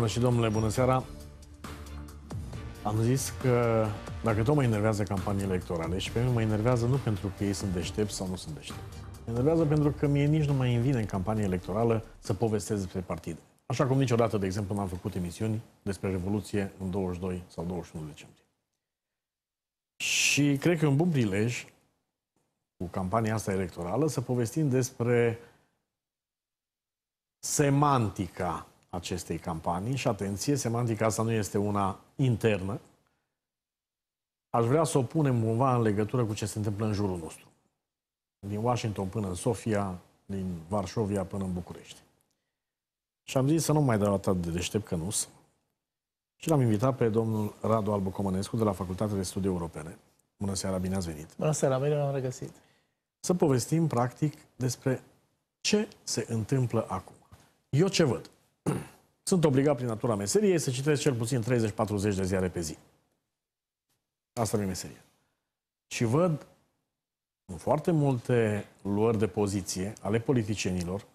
Doamne și domnule, bună seara! Am zis că dacă tot mă enervează campaniile electorale și pe mine mă enervează nu pentru că ei sunt deștepți sau nu sunt deștepți. Mă enervează pentru că mie nici nu mai îmi vine în campanie electorală să povestesc despre partide. Așa cum niciodată, de exemplu, n-am făcut emisiuni despre Revoluție în 22 sau 21 decembrie. Și cred că e un bun prilej cu campania asta electorală să povestim despre semantica acestei campanii. Și atenție, semantica asta nu este una internă. Aș vrea să o punem cumva în legătură cu ce se întâmplă în jurul nostru. Din Washington până în Sofia, din Varșovia până în București. Și am zis să nu mai dau atât de deștept că nu sunt. Și l-am invitat pe domnul Radu Albu Comănescu de la Facultatea de Studii Europene. Bună seara, bine ați venit! Bună seara, bine am regăsit! Să povestim, practic, despre ce se întâmplă acum. Eu ce văd? Sunt obligat prin natura meseriei să citesc cel puțin 30-40 de ziare pe zi. Asta mi-e meseria. Și văd în foarte multe luări de poziție ale politicienilor,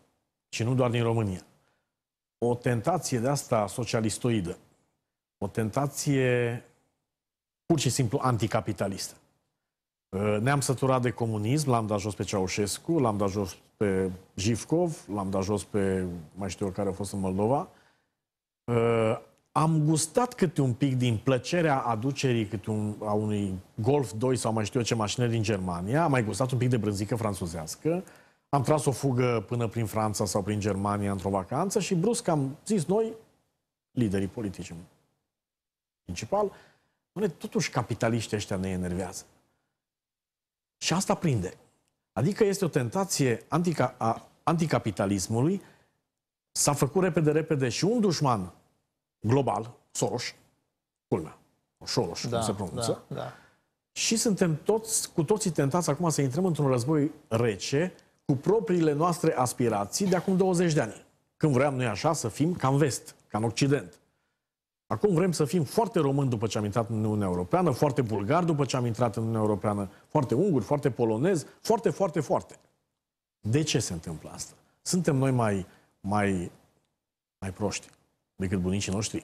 și nu doar din România, o tentație de asta socialistoidă, o tentație pur și simplu anticapitalistă. Ă, ne-am săturat de comunism, l-am dat jos pe Ceaușescu, l-am dat jos pe Jivkov, l-am dat jos pe mai știu care a fost în Moldova. Ă, am gustat câte un pic din plăcerea aducerii câte un, a unui Golf 2 sau mai știu eu ce mașină din Germania, am mai gustat un pic de brânzică franțuzească, am tras o fugă până prin Franța sau prin Germania într-o vacanță și brusc am zis noi, liderii politici în principal, totuși capitaliștii ăștia ne enervează. Și asta prinde. Adică este o tentație antica, a anticapitalismului. S-a făcut repede, repede și un dușman global, Soros, culmea, Soros, da, cum se pronunță, da, da. și suntem toți, cu toții tentați acum să intrăm într-un război rece cu propriile noastre aspirații de acum 20 de ani. Când vroiam noi așa să fim ca în vest, ca în Occident. Acum vrem să fim foarte români după ce am intrat în Uniunea Europeană, foarte bulgar după ce am intrat în Uniunea Europeană, foarte unguri, foarte polonez, foarte, foarte, foarte. De ce se întâmplă asta? Suntem noi mai, mai, mai proști decât bunicii noștri,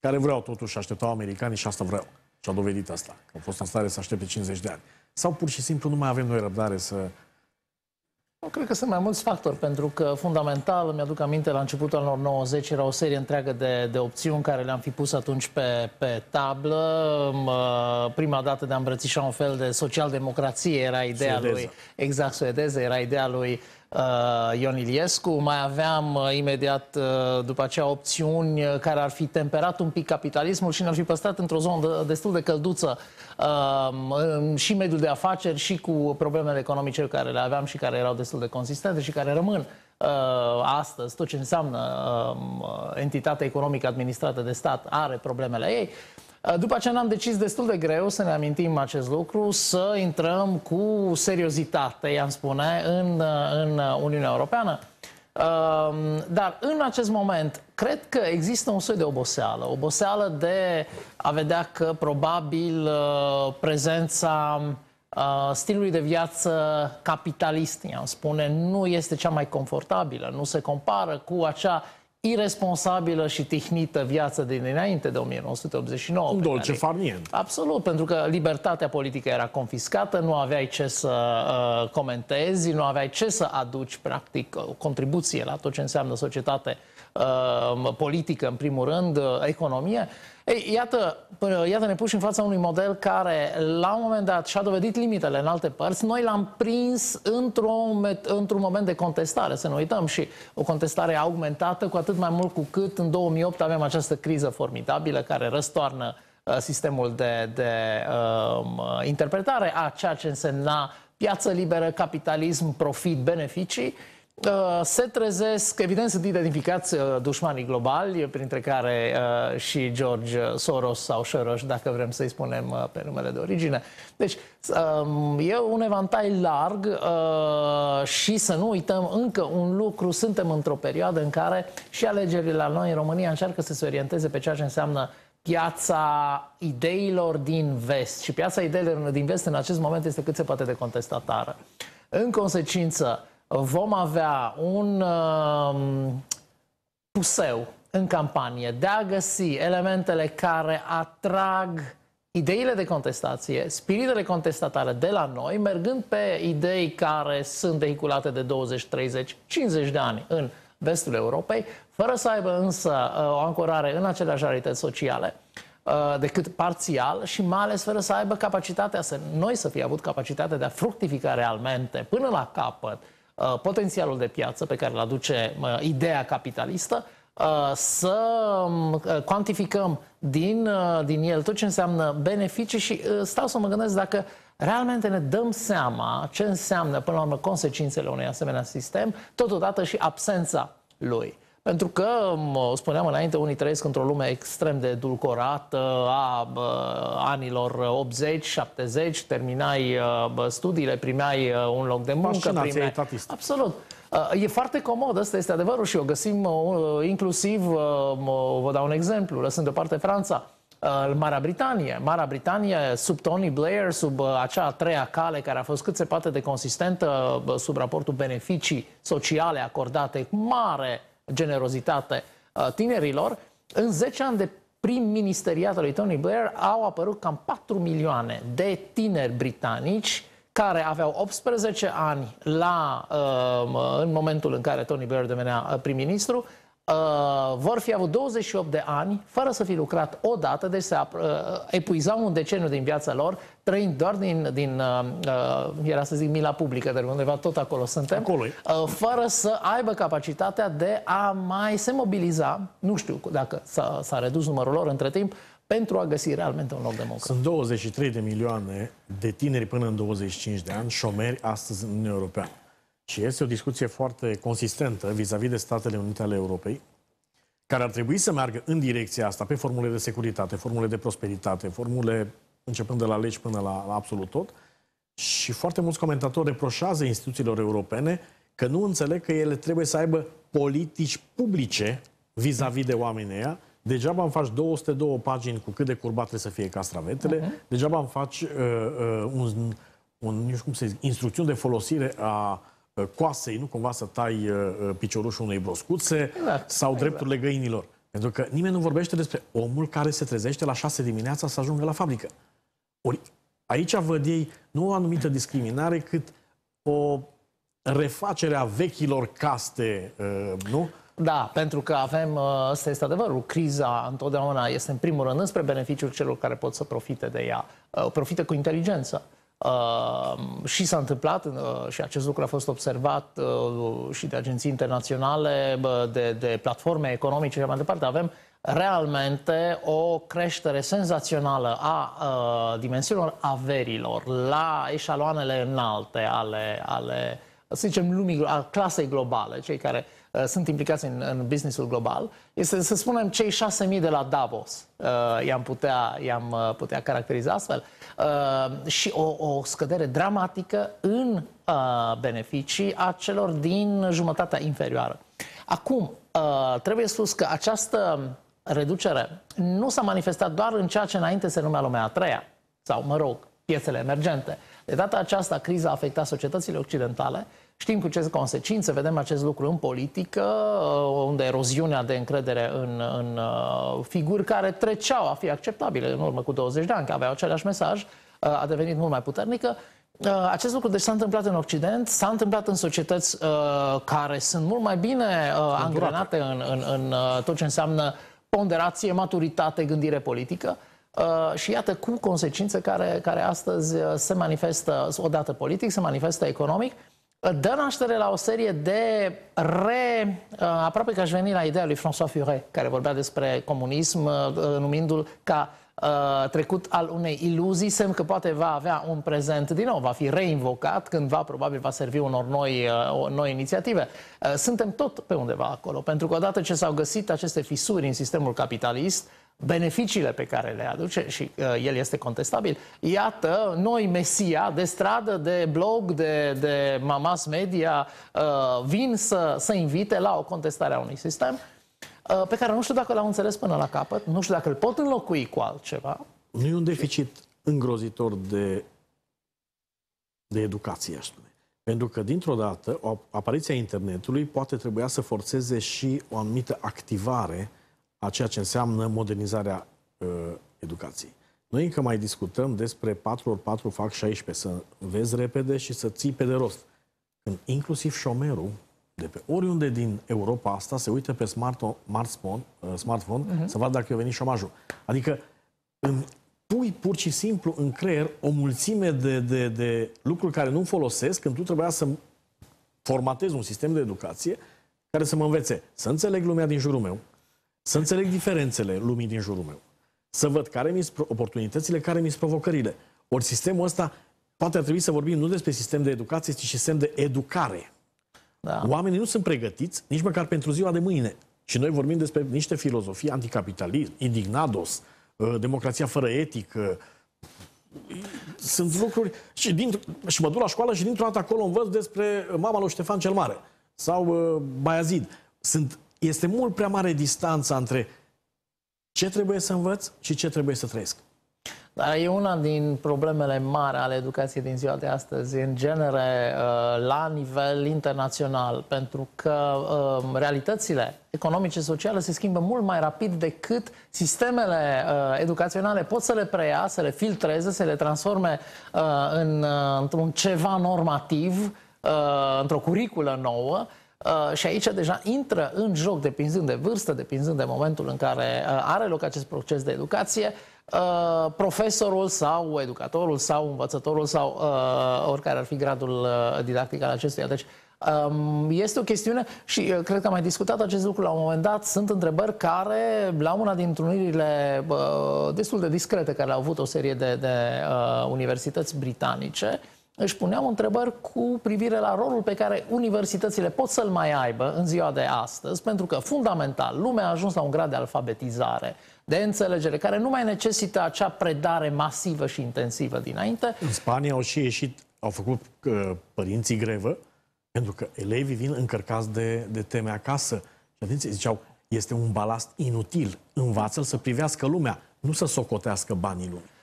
care vreau totuși, așteptau americanii și asta vreau. Și au dovedit asta, că au fost în stare să aștepte 50 de ani. Sau pur și simplu nu mai avem noi răbdare să eu cred că sunt mai mulți factori, pentru că fundamental, mi-aduc aminte, la începutul anilor 90 era o serie întreagă de, de opțiuni care le-am fi pus atunci pe, pe tablă. Prima dată de a îmbrățișa un fel de social-democrație era ideea suedeză. lui, exact suedeză, era ideea lui Uh, Ion Iliescu. Mai aveam uh, imediat uh, după aceea opțiuni care ar fi temperat un pic capitalismul și ne-ar fi păstrat într-o zonă destul de călduță și mediul de afaceri și cu problemele economice care le aveam și care erau destul de consistente și care rămân astăzi, tot ce înseamnă entitatea economică administrată de stat are problemele ei. După aceea ne-am decis destul de greu să ne amintim acest lucru, să intrăm cu seriozitate, i-am spune, în, în Uniunea Europeană. Ehm, dar în acest moment, cred că există un soi de oboseală. Oboseală de a vedea că probabil uh, prezența uh, stilului de viață capitalist, i-am spune, nu este cea mai confortabilă, nu se compară cu acea irresponsabilă și tihnită viață din înainte de 1989. Un dolce care... farniente. Absolut, pentru că libertatea politică era confiscată, nu aveai ce să uh, comentezi, nu aveai ce să aduci, practic, o contribuție la tot ce înseamnă societate uh, politică, în primul rând, uh, economie. Uh, ei, iată, iată ne puși în fața unui model care la un moment dat și-a dovedit limitele în alte părți. Noi l-am prins într-un, într moment de contestare, să nu uităm, și o contestare augmentată cu atât mai mult cu cât în 2008 avem această criză formidabilă care răstoarnă ă, sistemul de, de um, interpretare a ceea ce însemna piață liberă, capitalism, profit, beneficii. Uh, Uh, se trezesc, evident sunt identificați uh, dușmanii globali, printre care uh, și George Soros sau Soros, dacă vrem să-i spunem pe numele de origine. Deci um, e un evantai larg și să nu uităm încă un lucru, suntem într-o perioadă în care și alegerile la noi în România încearcă să se orienteze pe ceea ce înseamnă piața ideilor din vest. Și piața ideilor din vest în acest moment este cât se poate de contestatară. În consecință, vom avea un uh, puseu în campanie de a găsi elementele care atrag ideile de contestație, spiritele contestatare de la noi, mergând pe idei care sunt vehiculate de 20, 30, 50 de ani în vestul Europei, fără să aibă însă uh, o ancorare în aceleași realități sociale, uh, decât parțial și mai ales fără să aibă capacitatea, să noi să fi avut capacitatea de a fructifica realmente până la capăt Uh, potențialul de piață pe care îl aduce ideea capitalistă, uh, să um, uh, cuantificăm din, din el tot ce înseamnă beneficii și stau să mă gândesc dacă realmente ne dăm seama ce înseamnă, până la urmă, consecințele unui asemenea sistem, totodată și absența lui. Pentru că, o spuneam înainte, unii trăiesc într-o lume extrem de edulcorată a anilor 80-70, terminai uh, studiile, primeai uh, un loc de muncă. Primeai... Etatist. Absolut. Uh, e foarte comod, asta este adevărul și o găsim inclusiv, vă dau un exemplu, lăsând deoparte Franța, Marea Britanie. Marea Britanie, sub Tony Blair, sub acea treia cale care a fost cât se poate de consistentă sub raportul beneficii sociale acordate, mare generozitate uh, tinerilor, în 10 ani de prim al lui Tony Blair au apărut cam 4 milioane de tineri britanici care aveau 18 ani la, uh, în momentul în care Tony Blair devenea uh, prim-ministru, Uh, vor fi avut 28 de ani fără să fi lucrat odată, deci se uh, epuizau un deceniu din viața lor, trăind doar din, din uh, uh era să zic, mila publică, de undeva tot acolo suntem, acolo uh, fără să aibă capacitatea de a mai se mobiliza, nu știu dacă s-a redus numărul lor între timp, pentru a găsi realmente un loc de muncă. Sunt 23 de milioane de tineri până în 25 de ani șomeri astăzi în Uniunea Europeană. Și este o discuție foarte consistentă vis-a-vis -vis de Statele Unite ale Europei, care ar trebui să meargă în direcția asta, pe formule de securitate, formule de prosperitate, formule începând de la legi până la, la absolut tot. Și foarte mulți comentatori reproșează instituțiilor europene că nu înțeleg că ele trebuie să aibă politici publice vis-a-vis -vis de oamenii ăia. Degeaba îmi faci 202 pagini cu cât de curbat trebuie să fie castravetele, uh-huh. degeaba îmi faci uh, uh, un, un, nu știu cum să zic, instrucțiuni de folosire a Uh, coasei, nu cumva să tai uh, uh, piciorușul unei broscuțe exact, sau exact. drepturile găinilor. Pentru că nimeni nu vorbește despre omul care se trezește la 6 dimineața să ajungă la fabrică. Ori aici văd ei nu o anumită discriminare, cât o refacere a vechilor caste, nu? Da, pentru că avem, ăsta este adevărul, criza întotdeauna este în primul rând înspre beneficiul celor care pot să profite de ea. Profită cu inteligență. Uh, și s-a întâmplat, uh, și acest lucru a fost observat uh, și de agenții internaționale, de, de platforme economice și mai departe, avem realmente o creștere senzațională a uh, dimensiunilor averilor la eșaloanele înalte ale, ale să zicem, lumii, a clasei globale, cei care uh, Uh, sunt implicați în, în businessul global, este să spunem cei 6.000 de la Davos, uh, i-am putea, i-am, uh, putea caracteriza astfel, uh, și o, o scădere dramatică în uh, beneficii a celor din jumătatea inferioară. Acum, uh, trebuie spus că această reducere nu s-a manifestat doar în ceea ce înainte se numea lumea a treia, sau, mă rog, piețele emergente. De data aceasta, criza a afectat societățile occidentale Știm cu ce consecințe, vedem acest lucru în politică, uh, unde eroziunea de încredere în, în uh, figuri care treceau a fi acceptabile în urmă cu 20 de ani, că aveau același mesaj, uh, a devenit mult mai puternică. Acest lucru deci s-a întâmplat în Occident, s-a întâmplat în societăți uh, care sunt mult mai bine uh, angrenate în, în, în uh, tot ce înseamnă ponderație, maturitate, gândire politică. Uh, și iată cu consecințe care, care astăzi se manifestă odată politic, se manifestă economic. Uh, dă naștere la o serie de re... Uh, aproape că aș veni la ideea lui François Furet, care vorbea despre comunism, uh, numindu-l ca uh, trecut al unei iluzii, semn că poate va avea un prezent din nou, va fi reinvocat, cândva probabil va servi unor noi, noi inițiative. Suntem tot pe undeva acolo, pentru că odată ce s-au găsit aceste fisuri în sistemul capitalist, beneficiile pe care le aduce și uh, el este contestabil. Iată, noi, Mesia, de stradă, de blog, de, de mamas media, uh, vin să, să invite la o contestare a unui sistem uh, pe care nu știu dacă l-au înțeles până la capăt, nu știu dacă îl pot înlocui cu altceva. Nu e un deficit îngrozitor de, de educație, aș spune. Pentru că, dintr-o dată, o apariția internetului poate trebuia să forțeze și o anumită activare a ceea ce înseamnă modernizarea uh, educației. Noi încă mai discutăm despre 4 ori 4 fac 16, să vezi repede și să ții pe de rost. Când inclusiv șomerul de pe oriunde din Europa asta se uită pe smart smartphone, uh, smartphone uh-huh. să vadă dacă a venit șomajul. Adică îmi pui pur și simplu în creier o mulțime de, de, de lucruri care nu folosesc când tu trebuia să formatezi un sistem de educație care să mă învețe să înțeleg lumea din jurul meu, să înțeleg diferențele lumii din jurul meu. Să văd care mi s oportunitățile, care mi s provocările. Ori sistemul ăsta, poate ar trebui să vorbim nu despre sistem de educație, ci sistem de educare. Da. Oamenii nu sunt pregătiți nici măcar pentru ziua de mâine. Și noi vorbim despre niște filozofii anticapitalism, indignados, ă, democrația fără etică. Sunt lucruri... Și, din, și mă duc la școală și dintr-o dată acolo învăț despre mama lui Ștefan cel Mare sau ă, Baiazid. Sunt este mult prea mare distanța între ce trebuie să învăț și ce trebuie să trăiesc. Dar e una din problemele mari ale educației din ziua de astăzi, în genere, uh, la nivel internațional, pentru că uh, realitățile economice, sociale se schimbă mult mai rapid decât sistemele uh, educaționale pot să le preia, să le filtreze, să le transforme în, într-un ceva normativ, într-o curiculă nouă, Uh, și aici deja intră în joc, depinzând de vârstă, depinzând de momentul în care uh, are loc acest proces de educație, uh, profesorul sau educatorul sau învățătorul sau uh, oricare ar fi gradul uh, didactic al acestuia. Deci um, este o chestiune și uh, cred că am mai discutat acest lucru la un moment dat. Sunt întrebări care, la una din întrunirile destul de discrete care au avut o serie de, de universități britanice, își puneau întrebări cu privire la rolul pe care universitățile pot să-l mai aibă în ziua de astăzi, pentru că, fundamental, lumea a ajuns la un grad de alfabetizare, de înțelegere, care nu mai necesită acea predare masivă și intensivă dinainte. În Spania au și ieșit, au făcut uh, părinții grevă, pentru că elevii vin încărcați de, de teme acasă. Și atenție, ziceau, este un balast inutil. Învață-l să privească lumea, nu să socotească banii lumii.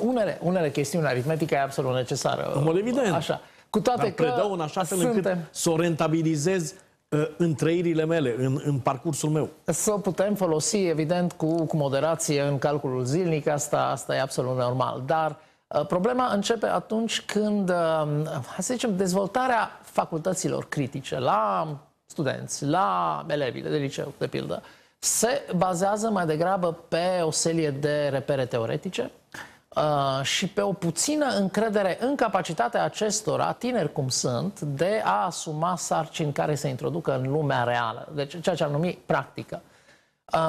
Unele, unele chestiuni, aritmetica e absolut necesară. În mod evident. Așa. Cu toate Dar că în așa fel suntem... încât să o rentabilizez uh, în trăirile mele, în, în parcursul meu. Să putem folosi, evident, cu, cu moderație în calculul zilnic, asta, asta e absolut normal. Dar uh, problema începe atunci când, uh, să zicem, dezvoltarea facultăților critice la studenți, la elevii de liceu, de pildă, uh, se bazează mai degrabă pe o serie de repere teoretice uh, și pe o puțină încredere în capacitatea acestora, tineri cum sunt, de a asuma sarcini care se introducă în lumea reală, deci ceea ce am numit practică.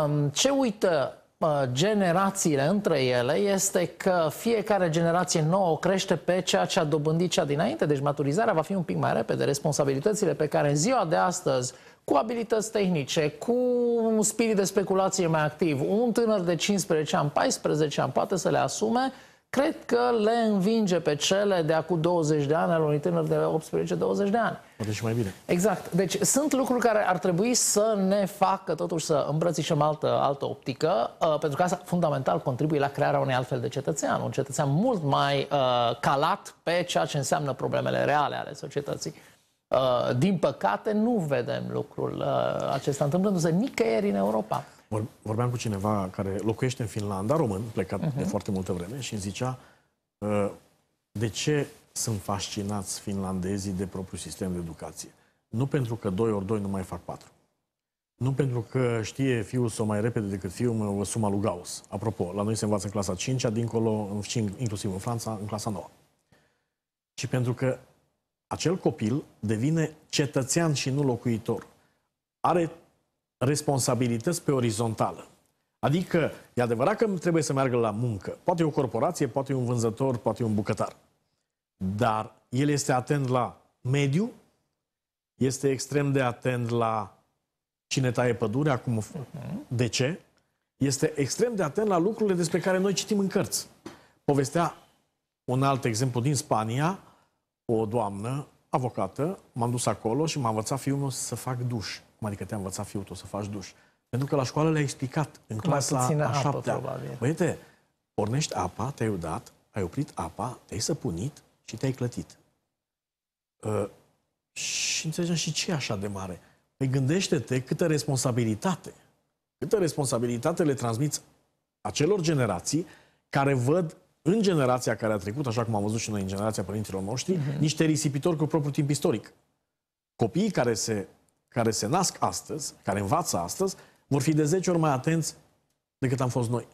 Um, ce uită uh, generațiile între ele este că fiecare generație nouă crește pe ceea ce a dobândit cea dinainte, deci maturizarea va fi un pic mai repede, responsabilitățile pe care în ziua de astăzi cu abilități tehnice, cu un spirit de speculație mai activ, un tânăr de 15 ani, 14 ani poate să le asume, cred că le învinge pe cele de acum 20 de ani al unui tânăr de 18-20 de ani. Poate și mai bine. Exact. Deci sunt lucruri care ar trebui să ne facă totuși să îmbrățișăm altă, altă optică, uh, pentru că asta fundamental contribuie la crearea unei altfel de cetățean, un cetățean mult mai uh, calat pe ceea ce înseamnă problemele reale ale societății. Uh, din păcate, nu vedem lucrul uh, acesta întâmplându-se nicăieri în Europa. Vorbeam cu cineva care locuiește în Finlanda, român, plecat uh-huh. de mhm. foarte multă vreme, și îmi zicea uh, de ce sunt fascinați finlandezii de propriul sistem de educație. Nu pentru că doi ori doi nu mai fac patru. Nu pentru că știe fiul său mai repede decât fiul meu suma lui Gauss. Apropo, la noi se învață în clasa 5 dincolo, inclusiv în Franța, în clasa 9. Și pentru că acel copil devine cetățean și nu locuitor. Are responsabilități pe orizontală. Adică, e adevărat că trebuie să meargă la muncă. Poate e o corporație, poate e un vânzător, poate e un bucătar. Dar el este atent la mediu, este extrem de atent la cine taie pădurea, cum mhm. de ce, este extrem de atent la lucrurile despre care noi citim în cărți. Povestea un alt exemplu din Spania, o doamnă, avocată, m-am dus acolo și m-a învățat fiul meu să fac duș. Cum adică te-a învățat fiul tău să faci duș? Pentru că la școală le-a explicat în Cum clasa a șaptea. Băiete, pornești apa, te-ai udat, ai oprit apa, te-ai săpunit și te-ai clătit. Uh, și înțelegem și ce e așa de mare. Păi gândește-te câtă responsabilitate, câtă responsabilitate le transmiți acelor generații care văd în generația care a trecut, așa cum am văzut și noi în generația părinților noștri, uh-huh. niște risipitori cu propriul timp istoric. Copiii care se, care se nasc astăzi, care învață astăzi, vor fi de 10 ori mai atenți decât am fost noi.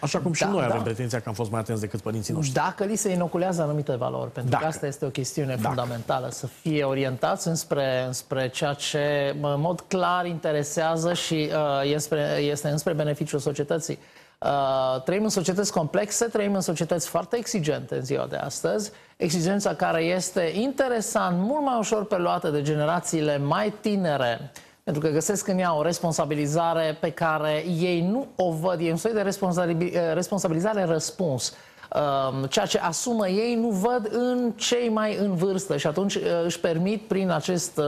Așa cum și da, noi da. avem pretenția că am fost mai atenți decât părinții noștri. Dacă li se inoculează anumite valori, pentru Dacă. că asta este o chestiune Dacă. fundamentală, să fie orientați înspre, înspre ceea ce în mod clar interesează și uh, este, este înspre beneficiul societății. Uh, trăim în societăți complexe, trăim în societăți foarte exigente în ziua de astăzi, exigența care este interesant, mult mai ușor preluată de generațiile mai tinere, pentru că găsesc în ea o responsabilizare pe care ei nu o văd, e un soi de uh, responsabilizare-răspuns um, ceea ce asumă ei nu văd în cei mai în vârstă și atunci uh, își permit prin, acest,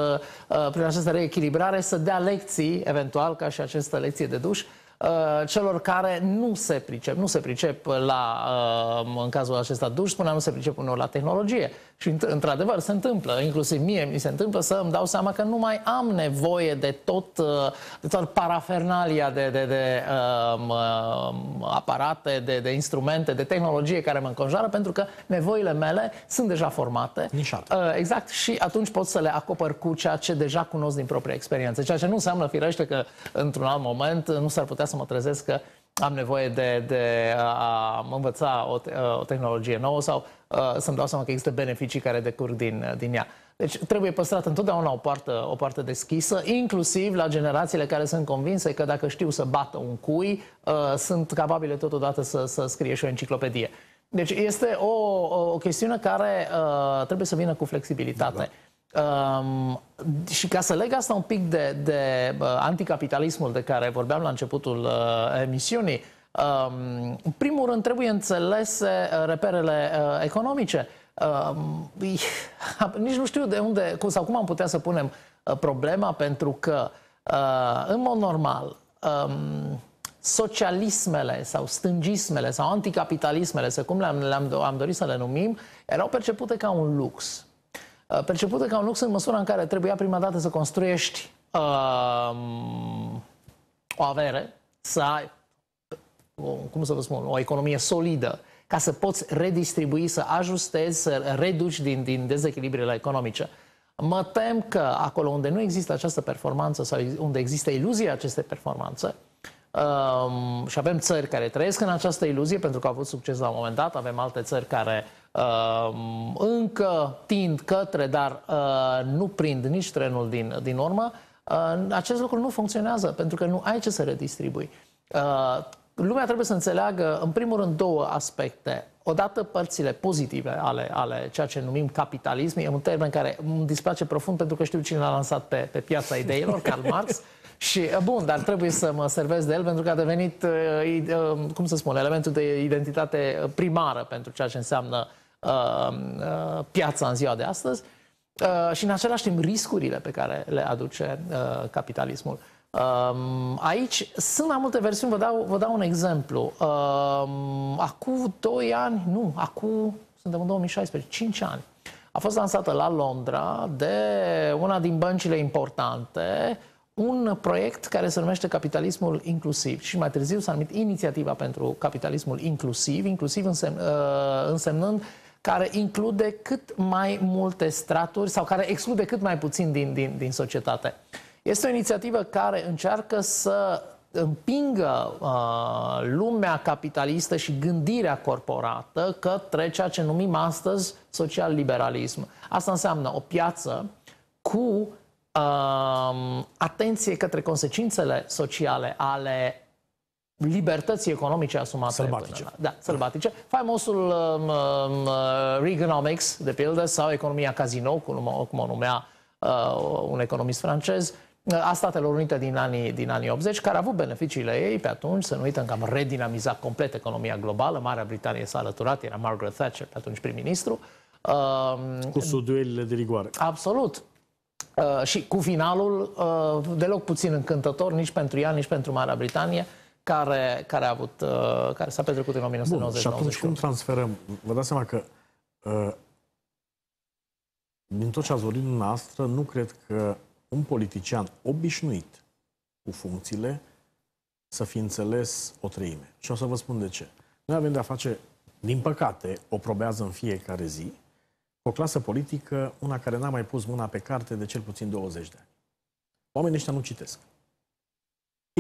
prin această reechilibrare să dea lecții, eventual ca și această lecție de duș, Uh, celor care nu se pricep. Nu se pricep la, uh, în cazul acesta duș, spuneam, nu se pricep uneori la tehnologie. Și într-adevăr se întâmplă, inclusiv mie mi se întâmplă să îmi dau seama că nu mai am nevoie de tot, uh, de tot parafernalia de, de, de um, um, aparate, de, de instrumente, de tehnologie care mă înconjoară, pentru că nevoile mele sunt deja formate. Nișate. Uh, exact, și atunci pot să le acopăr cu ceea ce deja cunosc din propria experiență. Ceea ce nu înseamnă, firește, că într-un alt moment uh, nu s-ar putea să mă trezesc că am nevoie de, de a învăța o, o tehnologie nouă sau să-mi dau seama că există beneficii care decurg din, din ea. Deci trebuie păstrat întotdeauna o parte, o parte deschisă, inclusiv la generațiile care sunt convinse că dacă știu să bată un cui, uh, sunt capabile totodată să, să scrie și o enciclopedie. Deci este o, o, chestiune care uh, trebuie să vină cu flexibilitate. da. Um, și ca să leg asta un pic de, de uh, anticapitalismul de care vorbeam la începutul uh, emisiunii, um, în primul rând trebuie înțelese uh, reperele uh, economice. Um, nici nu știu de unde cum, sau cum am putea să punem uh, problema, pentru că, uh, în mod normal, um, socialismele sau stângismele sau anticapitalismele, să cum le-am, le-am am dorit să le numim, erau percepute ca un lux. Uh, percepută ca un lux în măsura în care trebuia prima dată să construiești um, o avere, să ai, cum să vă spun, o economie solidă, ca să poți redistribui, să ajustezi, să reduci din, din dezechilibrile economice. Mă tem că acolo unde nu există această performanță sau unde există iluzia acestei performanțe, Um, și avem țări care trăiesc în această iluzie pentru că au avut succes la un moment dat, avem alte țări care um, încă tind către, dar uh, nu prind nici trenul din, din urmă. Uh, acest lucru nu funcționează pentru că nu ai ce să redistribui. Uh, lumea trebuie să înțeleagă, în primul rând, două aspecte. Odată părțile pozitive ale, ale ceea ce numim capitalism, e un termen care îmi displace profund pentru că știu cine l-a lansat pe, pe piața ideilor, Karl Marx, Și, eh, bun, dar trebuie să mă servez de el pentru că a devenit, eh, eh, cum să spun, elementul de identitate primară pentru ceea ce înseamnă piața în ziua de astăzi și, în același timp, riscurile pe care le aduce capitalismul. Aici sunt mai multe versiuni, vă dau, vă dau un exemplu. Acum 2 ani, nu, acum suntem în 2016, 5 ani, a fost lansată la Londra de una din băncile importante, un proiect care se numește Capitalismul Inclusiv și mai târziu s-a numit Inițiativa pentru Capitalismul Inclusiv, inclusiv însemn, uh, însemnând care include cât mai multe straturi sau care exclude cât mai puțin din, din, din societate. Este o inițiativă care încearcă să împingă uh, lumea capitalistă și gândirea corporată către ceea ce numim astăzi social-liberalism. Asta înseamnă o piață cu atenție către consecințele sociale ale libertății economice asumate. Sălbatice. da, sălbatice. Faimosul um, um, uh, Reaganomics, de pildă, sau economia casino, cum, cum o numea uh, un economist francez, uh, a Statelor Unite din anii, din anii 80, care a avut beneficiile ei pe atunci, să nu uităm că am redinamizat complet economia globală, Marea Britanie s-a alăturat, era Margaret Thatcher pe atunci prim-ministru. Uh, Cu suduelile de rigoare. Absolut. Uh, și cu finalul uh, deloc puțin încântător, nici pentru ea, nici pentru Marea Britanie, care, care, a avut, uh, care s-a petrecut în 1990 Și atunci cum transferăm? Vă dați seama că uh, din tot ce ați vorbit noastră, nu cred că un politician obișnuit cu funcțiile să fi înțeles o treime. Și o să vă spun de ce. Noi avem de a face, din păcate, o probează în fiecare zi, o clasă politică, una care n-a mai pus mâna pe carte de cel puțin 20 de ani. Oamenii ăștia nu citesc.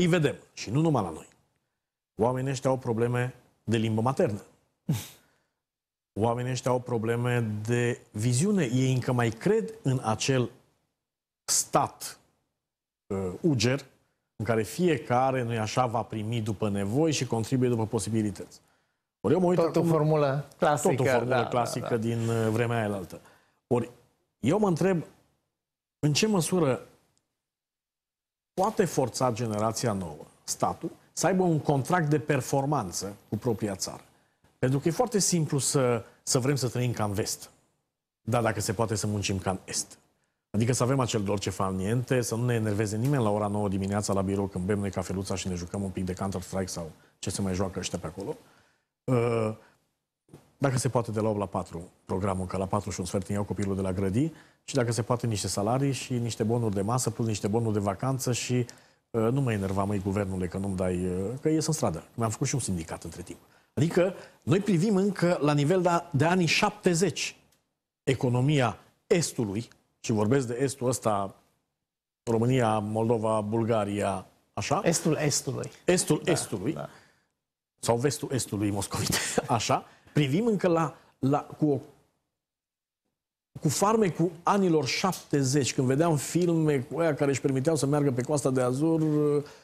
Îi vedem, și nu numai la noi. Oamenii ăștia au probleme de limbă maternă. Oamenii ăștia au probleme de viziune. Ei încă mai cred în acel stat uh, uger în care fiecare, nu așa, va primi după nevoi și contribuie după posibilități. Ori eu mă uit tot acum, o formulă clasică. Tot o formulă da, da, clasică da, da. din uh, vremea aia altă. Ori eu mă întreb în ce măsură poate forța generația nouă, statul, să aibă un contract de performanță cu propria țară. Pentru că e foarte simplu să, să vrem să trăim ca în vest. Dar dacă se poate să muncim ca în est. Adică să avem acel dor ce niente, să nu ne enerveze nimeni la ora 9 dimineața la birou când bem noi cafeluța și ne jucăm un pic de Counter-Strike sau ce se mai joacă ăștia pe acolo. Ă, dacă se poate de la 8 la 4 programul, că la 4 și un sfert iau copilul de la grădi și dacă se poate niște salarii și niște bonuri de masă plus niște bonuri de vacanță și ă, nu mă enerva, măi, guvernule, că nu-mi dai... Ă, că ies în stradă. Mi-am făcut și un sindicat între timp. Adică noi privim încă la nivel de, de anii 70 economia Estului, și vorbesc de Estul ăsta, România, Moldova, Bulgaria, așa? Estul Estului. Estul da, Estului. Da sau vestul estului moscovit, așa, privim încă la, la, cu, o, cu cu anilor 70, când vedeam filme cu aia care își permiteau să meargă pe coasta de Azur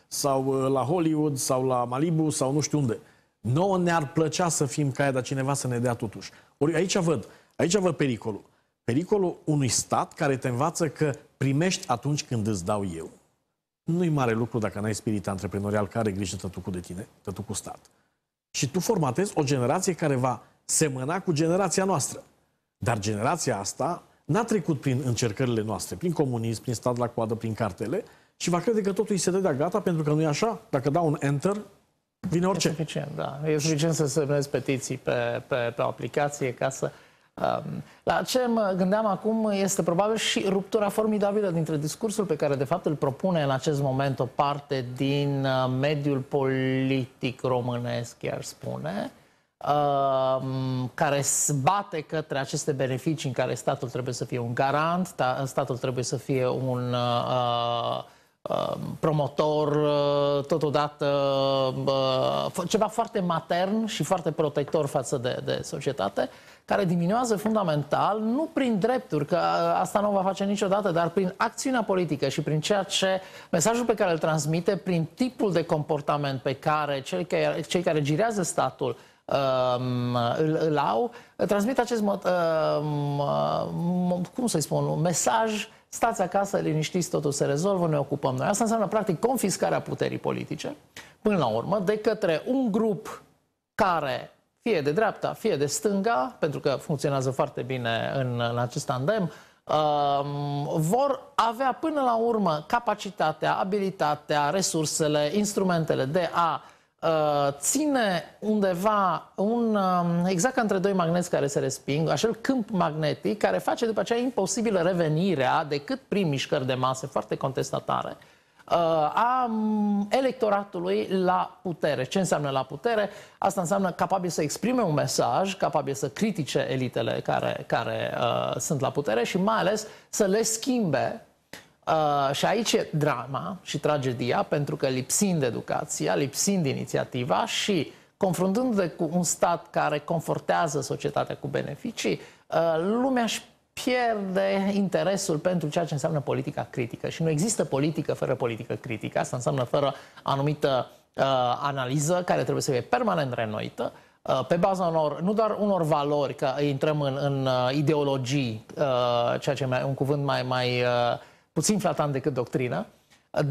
sau uh, la Hollywood sau la Malibu sau nu știu unde. Nouă ne-ar plăcea să fim ca aia, dar cineva să ne dea totuși. Ori aici văd, aici văd pericolul. Pericolul unui stat care te învață că primești atunci când îți dau eu. Nu-i mare lucru dacă n-ai spirit antreprenorial care grijă tătucul de tine, tătucul stat și tu formatezi o generație care va semăna cu generația noastră. Dar generația asta n-a trecut prin încercările noastre, prin comunism, prin stat la coadă, prin cartele și va crede că totul îi se dădea gata pentru că nu e așa. Dacă dau un enter, vine orice. E suficient, da. E suficient să semnezi petiții pe, pe, pe aplicație ca să la ce mă gândeam acum este probabil și ruptura formidabilă dintre discursul pe care de fapt îl propune în acest moment o parte din uh, mediul politic românesc, chiar spune, um, care bate către aceste beneficii în care statul trebuie să fie un garant, statul trebuie să fie un uh, uh Ehm, promotor, eh, totodată eh, ceva foarte matern și foarte protector față de, de societate, care diminuează fundamental, nu prin drepturi, că asta nu va face niciodată, dar prin acțiunea politică și prin ceea ce mesajul pe care îl transmite, prin tipul de comportament pe care cei care, cei care girează statul ehm, îl, îl au, transmit acest, ehm, cum să-i spun, un mesaj stați acasă, liniștiți, totul se rezolvă, ne ocupăm noi. Asta înseamnă, practic, confiscarea puterii politice, până la urmă, de către un grup care, fie de dreapta, fie de stânga, pentru că funcționează foarte bine în, în acest tandem, uh, vor avea până la urmă capacitatea, abilitatea, resursele, instrumentele de a Uh, ține undeva un, um, exact ca între doi magneți care se resping, acel câmp magnetic care face după aceea imposibilă revenirea decât prin mișcări de mase foarte contestatare uh, a um, electoratului la putere. Ce înseamnă la putere? Asta înseamnă capabil să exprime un mesaj, capabil să critique elitele care, care uh, sunt la putere și mai ales să le schimbe Uh, și aici e drama și tragedia, pentru că lipsind educația, lipsind inițiativa și confruntându-te cu un stat care confortează societatea cu beneficii, uh, lumea își pierde interesul pentru ceea ce înseamnă politica critică. Și nu există politică fără politică critică. Asta înseamnă fără anumită uh, analiză care trebuie să fie permanent renoită, uh, pe baza unor, nu doar unor valori, că intrăm în, în uh, ideologii, uh, ceea ce e un cuvânt mai, mai uh, puțin flatant decât doctrina,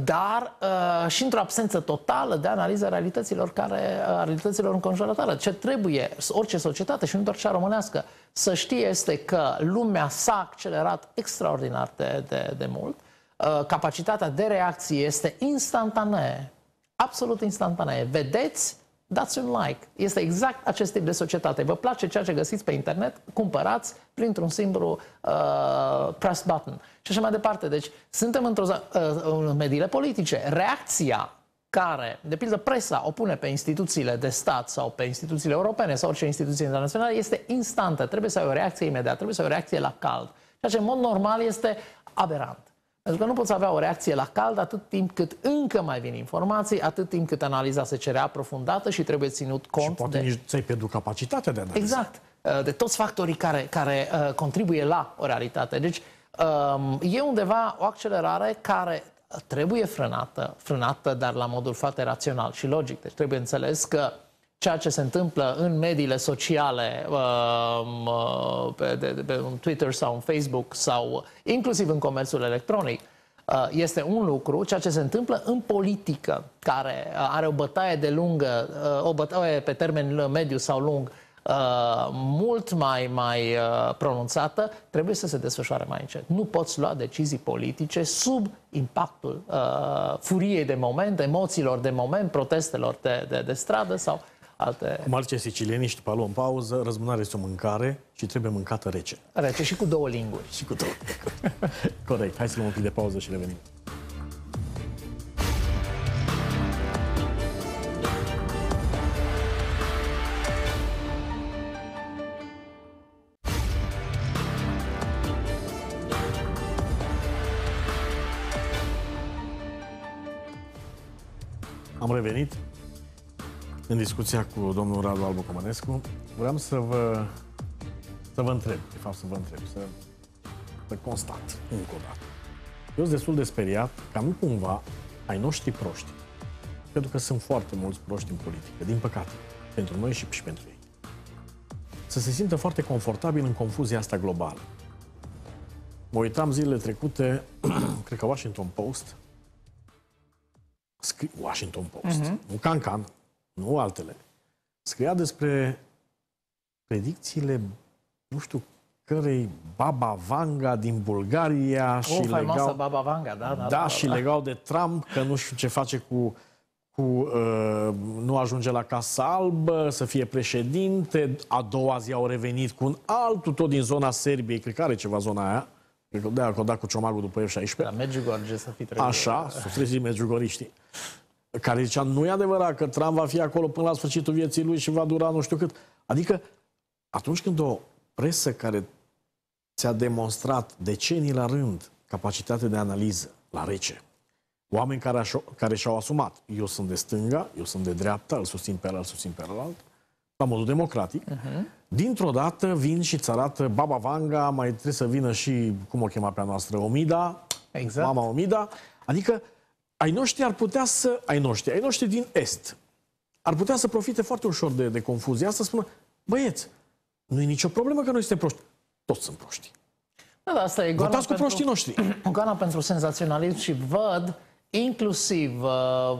dar uh, și într-o absență totală de analiză a realităților, care, a realităților înconjurătoare. Ce trebuie orice societate și nu doar cea românească să știe este că lumea s-a accelerat extraordinar de, de, de mult, uh, capacitatea de reacție este instantanee, absolut instantanee. Vedeți dați un like. Este exact acest tip de societate. Vă place ceea ce găsiți pe internet, cumpărați printr-un simplu uh, press button. Și așa mai departe. Deci suntem într-o uh, în mediile politice. Reacția care, de pildă, presa o pune pe instituțiile de stat sau pe instituțiile europene sau orice instituție internațională, este instantă. Trebuie să ai o reacție imediată, trebuie să ai o reacție la cald. Ceea ce, în mod normal, este aberant. Pentru că nu poți avea o reacție la cald atât timp cât încă mai vin informații, atât timp cât analiza se cere aprofundată și trebuie ținut cont și poate de... nici ți-ai pierdut capacitatea de analiză. Exact. Uh, de toți factorii care, care uh, contribuie la o realitate. Deci um, e undeva o accelerare care trebuie frânată, frânată, dar la modul foarte rațional și logic. Deci trebuie înțeles că ceea ce se întâmplă în mediile sociale, um, uh, pe, de, pe un Twitter sau un Facebook sau inclusiv în comerțul electronic, uh, este un lucru, ceea ce se întâmplă în politică, care uh, are o bătaie de lungă, o bătaie pe termen mediu sau lung, mult mai, mai pronunțată, trebuie să se desfășoare mai încet. Nu poți lua decizii politice sub impactul uh, furiei de moment, emoțiilor de moment, protestelor de, de, de stradă sau alte... Cum alții sicilienii și după luăm pauză, răzbunare este o mâncare și trebuie mâncată rece. Rece și cu două linguri. și cu două linguri. Corect. Hai să luăm un pic de pauză și revenim. Am revenit în discuția cu domnul Radu Albu Comănescu, vreau să vă, să vă întreb, de fapt să vă întreb, să, să constat încă o dată. Eu sunt destul de speriat ca nu cumva ai noștri proști, pentru că sunt foarte mulți proști în politică, din păcate, pentru noi și, și pentru ei, să se simtă foarte confortabil în confuzia asta globală. Mă uitam zilele trecute, cred că Washington Post, scrie Washington Post, uh-huh. nu Cancan, nu altele. Scria despre predicțiile, nu știu, cărei Baba Vanga din Bulgaria o, și legau... Baba Vanga, da, da, da, da, și da. legau de Trump că nu știu ce face cu, cu uh, nu ajunge la Casa Albă, să fie președinte, a doua zi au revenit cu un altul tot din zona Serbiei, cred că are ceva zona aia, cred că de-aia cu ciomagul după F-16. La da, Medjugorje să fi trebuit. Așa, sufletii medjugoriștii care zicea, nu e adevărat că Trump va fi acolo până la sfârșitul vieții lui și va dura nu știu cât. Adică, atunci când o presă care ți-a demonstrat decenii la rând capacitate de analiză la rece, oameni care, care și-au asumat, eu sunt de stânga, eu sunt de dreapta, îl susțin pe ala, îl susțin pe ala, la modul democratic, uh-huh. dintr-o dată vin și îți arată Baba Vanga, mai trebuie să vină și, cum o chema pe a noastră, Omida, exact. mama Omida, adică ai noștri ar putea să, ai noștri, ai noștri din Est, ar putea să profite foarte ușor de, de confuzia asta, spună, băieți, nu e nicio problemă că noi suntem proști. Toți sunt proști. Da, da, asta e goana pentru, cu proștii noștri. Goana pentru senzaționalism și văd inclusiv, uh,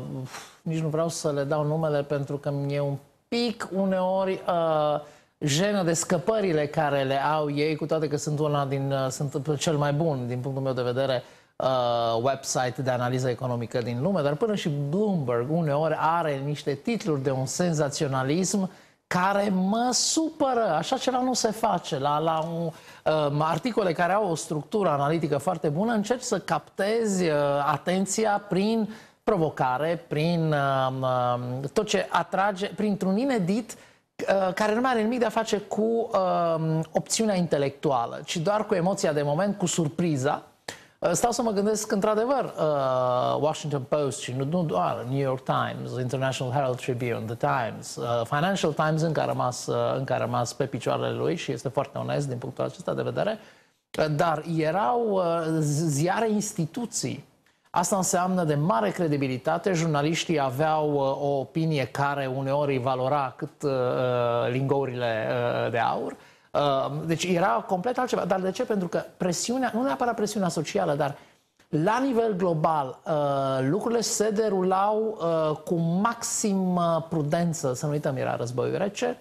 nici nu vreau să le dau numele pentru că mi-e un pic uneori uh, jenă de scăpările care le au ei, cu toate că sunt una din, uh, sunt cel mai bun din punctul meu de vedere uh, uh, website de analiză economică din lume, dar până și Bloomberg uneori are niște titluri de un senzaționalism care mă supără. Așa ceva nu se face. La, la un, uh, articole care au o structură analitică foarte bună, încerci să captezi uh, atenția prin provocare, prin uh, tot ce atrage, printr-un inedit uh, care nu mai are nimic de a face cu uh, opțiunea intelectuală, ci doar cu emoția de moment, cu surpriza Uh, stau să mă gândesc că, într-adevăr, uh, Washington Post și nu doar New York Times, International Herald Tribune, The Times, uh, Financial Times încă a rămas, încă a rămas pe picioarele lui și este foarte onest din punctul acesta de vedere, dar erau ziare instituții. Asta înseamnă de mare credibilitate, jurnaliștii aveau o opinie care uneori valora cât lingourile de aur, Ehm, deci era complet altceva. Dar de ce? Pentru că presiunea, nu neapărat presiunea socială, dar la nivel global, ehm, lucrurile se derulau ehm, cu maxim prudență. Să nu uităm, era războiul rece,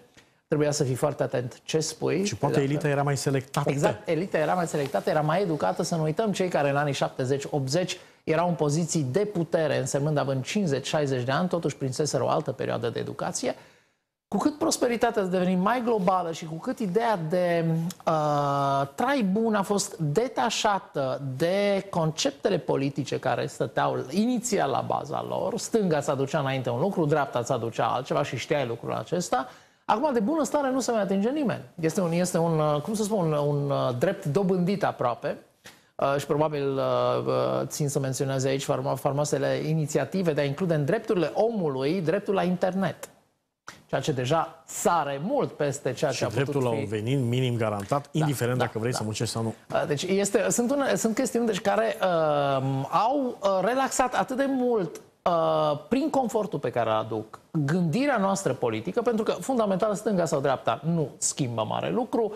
trebuia să fii foarte atent ce spui. Și poate elita era mai selectată. Exact, elita era mai selectată, era mai educată. Să nu uităm, cei care în anii 70-80 erau în poziții de putere, însemnând având 50-60 de ani, totuși prinseseră o altă perioadă de educație. Cu cât prosperitatea a devenit mai globală și cu cât ideea de uh, trai bun a fost detașată de conceptele politice care stăteau inițial la baza lor, stânga s-a ducea înainte un lucru, dreapta s-a ducea altceva și știai lucrul acesta, acum de bună stare nu se mai atinge nimeni. Este un, este un uh, cum să spun, un, un uh, drept dobândit aproape, Uh, și probabil uh, țin să menționez aici farma, farmasele inițiative de a include în drepturile omului dreptul la internet ceea ce deja sare mult peste ceea ce a putut dreptul fi... la un venit minim garantat, da, indiferent da, dacă vrei da. să muncești sau nu. Uh, deci este, sunt, un, sunt chestiuni deci, care uh, au uh, relaxat atât de mult uh, prin confortul pe care îl aduc gândirea noastră politică, pentru că fundamental stânga sau dreapta nu schimbă mare lucru,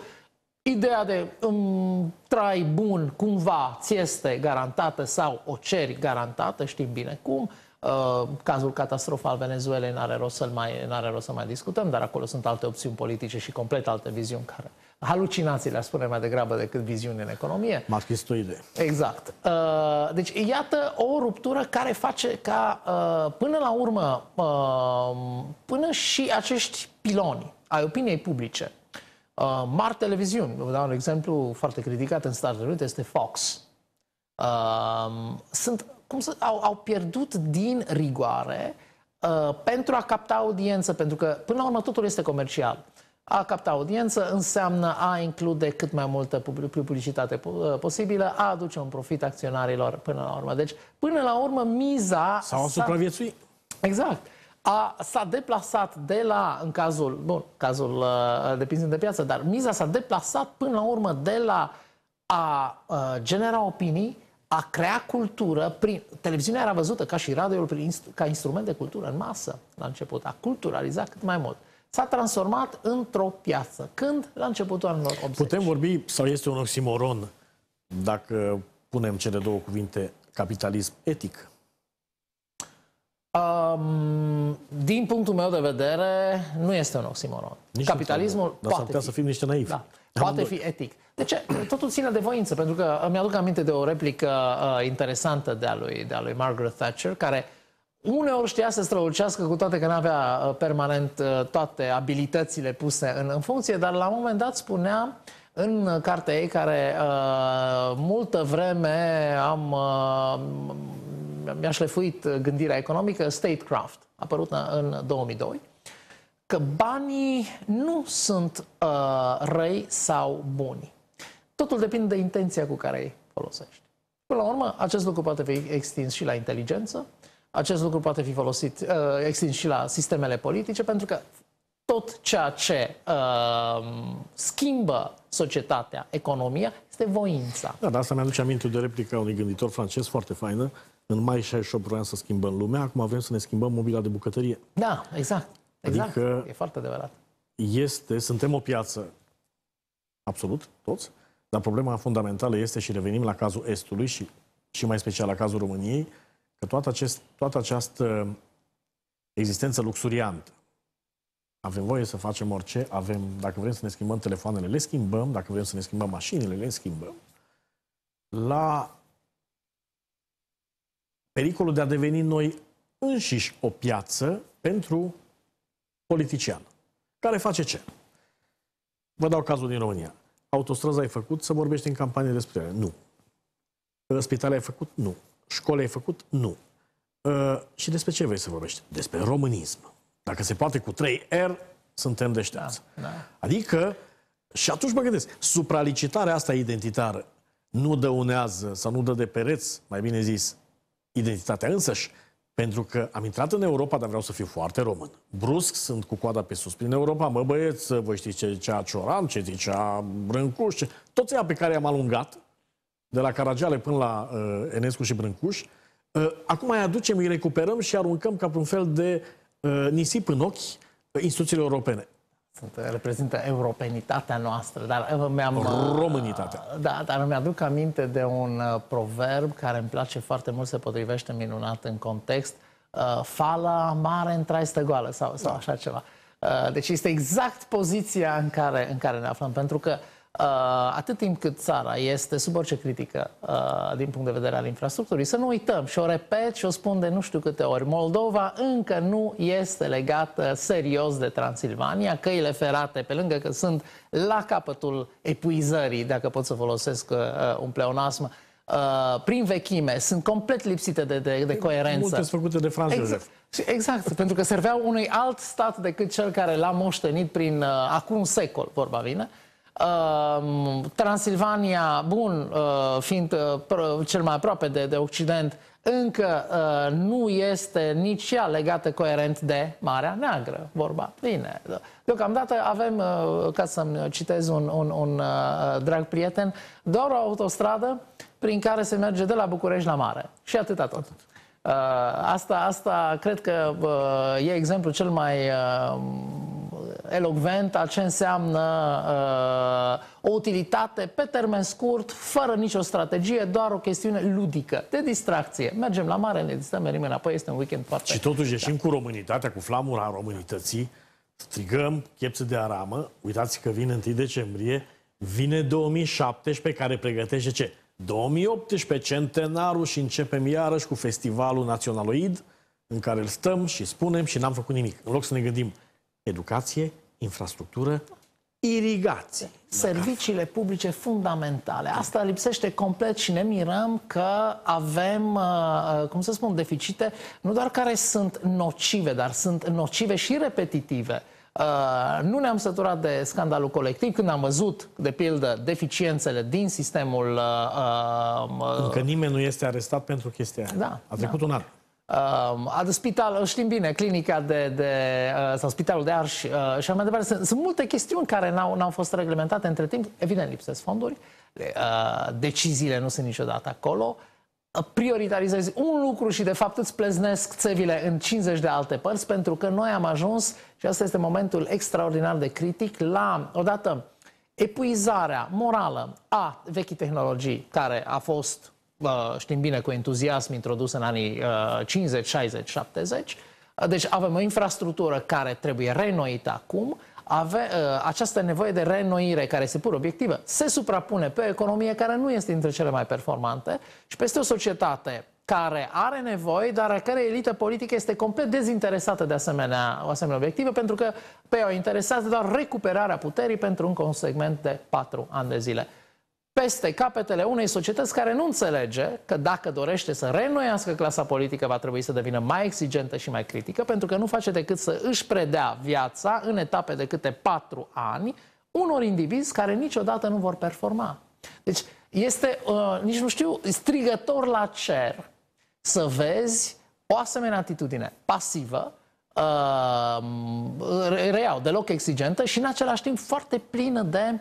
Ideea de um, trai bun cumva ți este garantată sau o ceri garantată, știm bine cum, uh, Uh, cazul catastrofal al Venezuelei n-are rost, să mai, n-are rost să mai discutăm, dar acolo sunt alte opțiuni politice și complet alte viziuni care... Halucinațiile, aș spune mai degrabă, decât viziune în economie. Maschistoide. Exact. Uh, deci, iată o ruptură care face ca, uh, până la urmă, uh, până și acești piloni ai opiniei publice, uh, mari televiziuni, vă dau un exemplu foarte criticat în Statele Unite, este Fox, sunt cum să, au, au pierdut din rigoare uh, pentru a capta audiență, pentru că până la urmă totul este comercial. A capta audiență înseamnă a include cât mai multă publicitate uh, posibilă, a aduce un profit acționarilor până la urmă. Deci, până la urmă, miza... Sau exact. a supraviețui. Exact. s-a deplasat de la, în cazul, bun, cazul uh, depinde de piață, dar miza s-a deplasat până la urmă de la a uh, genera opinii a crea cultură prin... Televiziunea era văzută ca și radioul prin, ca instrument de cultură în masă la început, a culturaliza cât mai mult. S-a transformat într-o piață. Când? La începutul anilor 80. Putem vorbi, sau este un oximoron, dacă punem cele două cuvinte, capitalism etic? Um, din punctul meu de vedere, nu este un oximoron. Nici Capitalismul nu, dar poate fi. să fim niște naivi. Da. Poate fi etic. De ce? Totul ține de voință, pentru că îmi aduc aminte de o replică uh, interesantă de-a lui, de lui Margaret Thatcher, care uneori știa să strălucească, cu toate că nu avea uh, permanent uh, toate abilitățile puse în, în funcție, dar la un moment dat spunea în cartea ei, care uh, multă vreme am, uh, mi-a șlefuit gândirea economică, Statecraft, apărut în 2002, că banii nu sunt uh, răi sau buni. Totul depinde de intenția cu care îi folosești. Până la urmă, acest lucru poate fi extins și la inteligență, acest lucru poate fi folosit, uh, extins și la sistemele politice, pentru că tot ceea ce uh, schimbă societatea, economia, este voința. Da, dar asta mi-aduce aminte de replica unui gânditor francez foarte faină. În mai 68 vreau să schimbăm lumea, acum avem să ne schimbăm mobila de bucătărie. Da, exact. Exact, adică e foarte adevărat. Este, suntem o piață, absolut, toți, dar problema fundamentală este, și revenim la cazul Estului și, și mai special la cazul României, că toată, acest, toată această existență luxuriantă, avem voie să facem orice, avem, dacă vrem să ne schimbăm telefoanele, le schimbăm, dacă vrem să ne schimbăm mașinile, le schimbăm, la pericolul de a deveni noi înșiși o piață pentru politician. Care face ce? Vă dau cazul din România. Autostrăzi ai făcut să vorbești în campanie despre ele? Nu. Spitale ai făcut? Nu. Școli ai făcut? Nu. Uh, și despre ce vrei să vorbești? Despre românism. Dacă se poate cu 3 R, suntem deșteați. Da, da. Adică, și atunci mă gândesc, supralicitarea asta identitară nu dăunează sau nu dă de pereți, mai bine zis, identitatea însăși, pentru că am intrat în Europa, dar vreau să fiu foarte român. Brusc sunt cu coada pe sus prin Europa. Mă băieți, vă știți ce zicea Cioran, ce zicea Brâncuș, ce... toți ea pe care i-am alungat, de la Caragiale până la uh, Enescu și Brâncuș, uh, acum îi aducem, îi recuperăm și aruncăm ca un fel de uh, nisip în ochi uh, instituțiile europene sunt, uh, reprezintă europenitatea noastră, dar uh, mi-am... Uh, Românitatea. Da, dar mi-aduc aminte de un proverb care îmi place foarte mult, se potrivește minunat în context, fala mare în traistă goală sau, sau da. așa ceva. Deci este exact poziția în care, în care ne aflăm, pentru că uh, Uh, atât timp cât țara este sub orice critică uh, din punct de vedere al infrastructurii, să nu uităm și o repet și o spun de nu știu câte ori, Moldova încă nu este legată serios de Transilvania, căile ferate, pe lângă că sunt la capătul epuizării, dacă pot să folosesc uh, un pleonasm, prin vechime, sunt complet lipsite de, de, de coerență. Multe sunt făcute de Franz exact. Exact, pentru că serveau unui alt stat decât cel care l-a moștenit prin uh, acum un secol, vorba vine. Uh, Ehm, Transilvania, bun, eh, fiind eh, cel mai aproape de, de Occident, încă eh, nu este nici ea legată coerent de Marea Neagră. Vorba bine. Da. Deocamdată avem, ca să-mi citez un, un, un drag prieten, doar o autostradă prin care se merge de la București la mare. Și atâta tot. asta, asta cred că e exemplul cel mai elocvent ce înseamnă uh, o utilitate pe termen scurt, fără nicio strategie, doar o chestiune ludică, de distracție. Mergem la mare, ne distrăm, merim înapoi, este un weekend foarte... Și totuși ieșim da. cu românitatea, cu flamura românității, strigăm chepțe de aramă, uitați că vine 1 decembrie, vine 2017 care pregătește ce? 2018, centenarul și începem iarăși cu Festivalul Naționaloid, în care îl stăm și spunem și n-am făcut nimic. În loc să ne gândim educație, infrastructură, irigație, da. serviciile publice fundamentale. Asta lipsește complet și ne mirăm că avem, uh, uh, cum să spun, deficite, nu doar care sunt nocive, dar sunt nocive și repetitive. Uh, nu ne-am săturat de scandalul colectiv când am văzut, de pildă, deficiențele din sistemul... Uh, uh, uh Încă nimeni nu este arestat pentru chestia aia. Da, A trecut da. un an uh, spital, știm bine, clinica de, de uh, sau spitalul de Arș uh, și mai departe. Sunt, sunt multe chestiuni care n-au, n-au fost reglementate între timp. Evident, lipsesc fonduri, uh, deciziile nu sunt niciodată acolo. Uh, prioritizezi un lucru și de fapt îți pleznesc țevile în 50 de alte părți pentru că noi am ajuns, și asta este momentul extraordinar de critic, la, odată, epuizarea morală a vechii tehnologii care a fost Uh, știm bine, cu entuziasm introdus în anii 50, 60, 70. Deci avem o infrastructură care trebuie reînnoită acum, ave, uh, această nevoie de reînnoire care este pur obiectivă se suprapune pe o economie care nu este dintre cele mai performante și peste o societate care are nevoie, dar a care elită politică este complet dezinteresată de asemenea, o asemenea obiectivă, pentru că pe ea o interesează doar recuperarea puterii pentru încă un segment de patru ani de zile peste capetele unei societăți care nu înțelege că dacă dorește să renoiască clasa politică va trebui să devină mai exigentă și mai critică pentru că nu face decât să își predea viața în etape de câte patru ani unor indivizi care niciodată nu vor performa. Deci este, uh, nici nu știu, strigător la cer să vezi o asemenea atitudine pasivă, uh, reau, deloc exigentă și în același timp foarte plină de uh,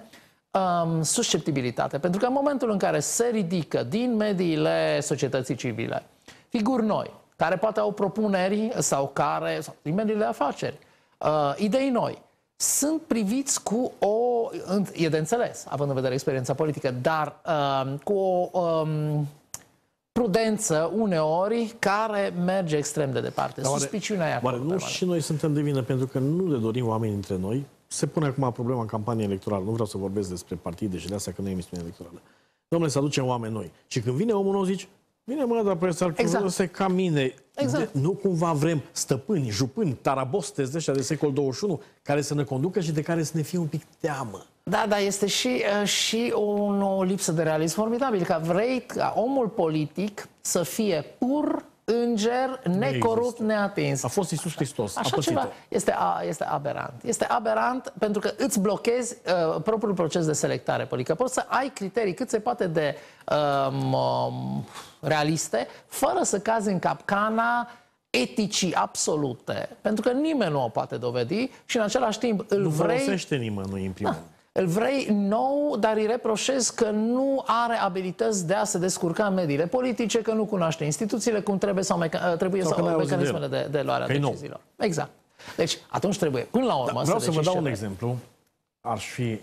um, susceptibilitate. Pentru că în momentul în care se ridică din mediile societății civile figuri noi, care poate au propuneri sau care, sau din mediile afaceri, uh, idei noi, sunt priviți cu o, e de înțeles, având în vedere experiența politică, dar uh, cu o um, prudență uneori care merge extrem de departe. Dar oare, Suspiciunea e acolo. Oare nu și noi suntem de vină pentru că nu le dorim oameni între noi se pune acum problema campaniei electorale. Nu vreau să vorbesc despre partide și de astea, că nu e emisiune electorală. Domnule, să aducem oameni noi. Și când vine omul nou, zici, vine mă, dar să ar exact. să ca mine. Exact. De, nu cumva vrem stăpâni, jupâni, tarabostes de de secol 21 care să ne conducă și de care să ne fie un pic teamă. Da, dar este și, uh, și o, o lipsă de realism formidabil, că vrei ca omul politic să fie pur înger, necorupt, neatins. A fost Isus Hristos. Așa a ceva este, a, este aberant. Este aberant pentru că îți blochezi uh, propriul proces de selectare. Adică poți să ai criterii cât se poate de um, um, realiste, fără să cazi în capcana eticii absolute, pentru că nimeni nu o poate dovedi și în același timp îl nu vrei... Nu nimănui în primul da. Îl vrei nou, dar îi reproșez că nu are abilități de a se descurca în mediile politice, că nu cunoaște instituțiile cum trebuie sau meca- ă, trebuie sau, sau mecanismele de, de, luare a deciziilor. Nou. Exact. Deci, atunci trebuie, până la urmă, da, Vreau să, să vă dau un trebuie. exemplu. Ar fi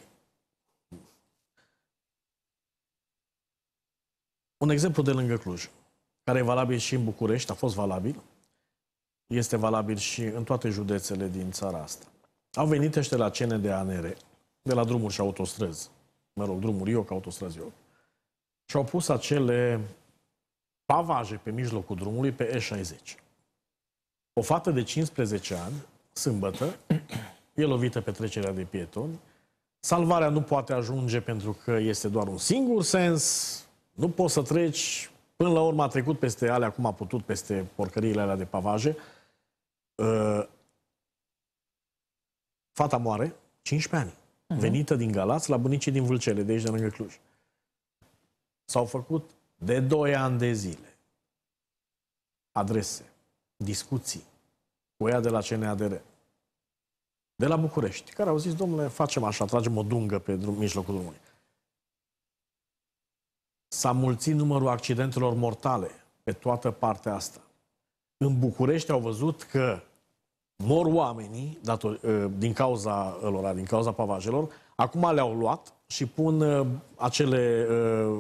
un exemplu de lângă Cluj, care e valabil și în București, a fost valabil, este valabil și în toate județele din țara asta. Au venit ăștia la CNDANR, de la drumuri și autostrăzi. Mă rog, drumuri eu, ca autostrăzi eu. Și au pus acele pavaje pe mijlocul drumului pe E60. O fată de 15 ani, sâmbătă, e lovită pe trecerea de pietoni, salvarea nu poate ajunge pentru că este doar un singur sens, nu poți să treci, până la urmă a trecut peste alea, cum a putut, peste porcăriile alea de pavaje. Uh, fata moare, 15 ani huh mhm. venită din Galați la bunicii din Vâlcele, de aici, de lângă Cluj. S-au făcut de 2 ani de zile adrese, discuții cu ea de la CNADR, de la București, care au zis, domnule, facem așa, tragem o dungă pe drum, mijlocul drumului. S-a mulțit numărul accidentelor mortale pe toată partea asta. În București au văzut că mor oamenii dator, ă, din cauza lor, din cauza pavajelor, acum le-au luat și pun ă, acele ă,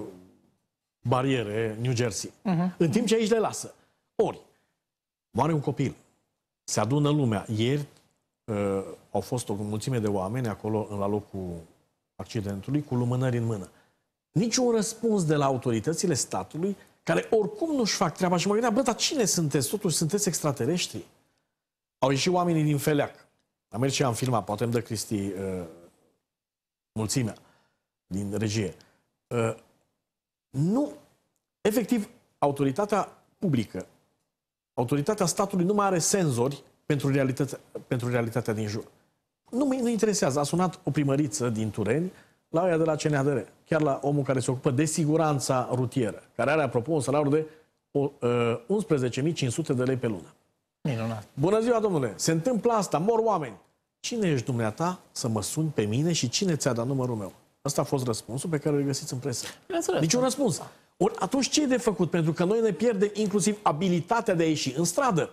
bariere New Jersey. Uh-huh. În timp ce aici le lasă. Ori, moare un copil, se adună lumea. Ieri au fost o mulțime de oameni acolo la locul accidentului cu lumânări în mână. Niciun răspuns de la autoritățile statului, care oricum nu-și fac treaba și mă gândeam, bă, dar cine sunteți? Totuși sunteți extraterestri. Au ieșit oamenii din Feleac. Am mers și am filmat, poate îmi dă Cristi uh, mulțimea din regie. Uh, nu, efectiv, autoritatea publică, autoritatea statului nu mai are senzori pentru realitatea, pentru realitatea din jur. Nu mă interesează. A sunat o primăriță din Tureni la aia de la CNADR, chiar la omul care se ocupă de siguranța rutieră, care are, apropo, un salariu de 11.500 uh, de lei pe lună. Minunat. Bună ziua, domnule. Se întâmplă asta, mor oameni. Cine ești dumneata să mă suni pe mine și cine ți-a dat numărul meu? Asta a fost răspunsul pe care îl găsiți în presă. Niciun răspuns. Or, atunci ce e de făcut? Pentru că noi ne pierdem inclusiv abilitatea de a ieși în stradă.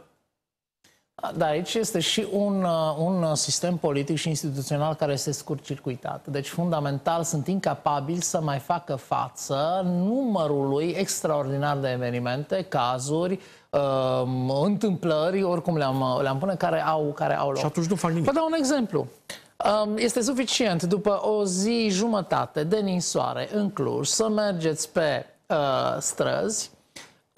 Da, aici este și un, uh, un uh, sistem politic și instituțional care este scurtcircuitat. Deci, fundamental, sunt incapabili să mai facă față numărului extraordinar de evenimente, cazuri, um, întâmplări, oricum le-am, uh, le-am pune, care au, care au loc. Și atunci nu fac nimic. Vă dau un exemplu. Um, este suficient după o zi jumătate de ninsoare în Cluj să mergeți pe uh, străzi